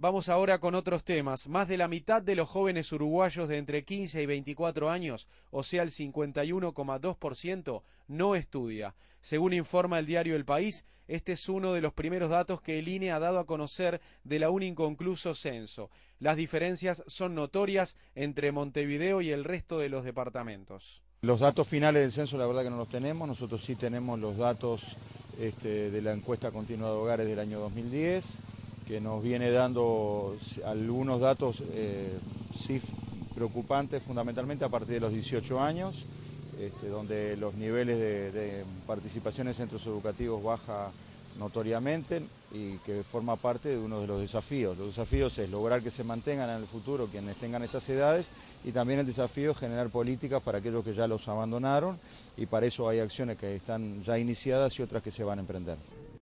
Vamos ahora con otros temas. Más de la mitad de los jóvenes uruguayos de entre 15 y 24 años, o sea el 51,2%, no estudia. Según informa el diario El País, este es uno de los primeros datos que el INE ha dado a conocer de la un inconcluso censo. Las diferencias son notorias entre Montevideo y el resto de los departamentos. Los datos finales del censo la verdad que no los tenemos, nosotros sí tenemos los datos este, de la encuesta continua de hogares del año 2010 que nos viene dando algunos datos eh, preocupantes fundamentalmente a partir de los 18 años, este, donde los niveles de, de, participación en centros educativos baja notoriamente y que forma parte de uno de los desafíos. Los desafíos es lograr que se mantengan en el futuro quienes tengan estas edades y también el desafío es generar políticas para aquellos que ya los abandonaron y para eso hay acciones que están ya iniciadas y otras que se van a emprender.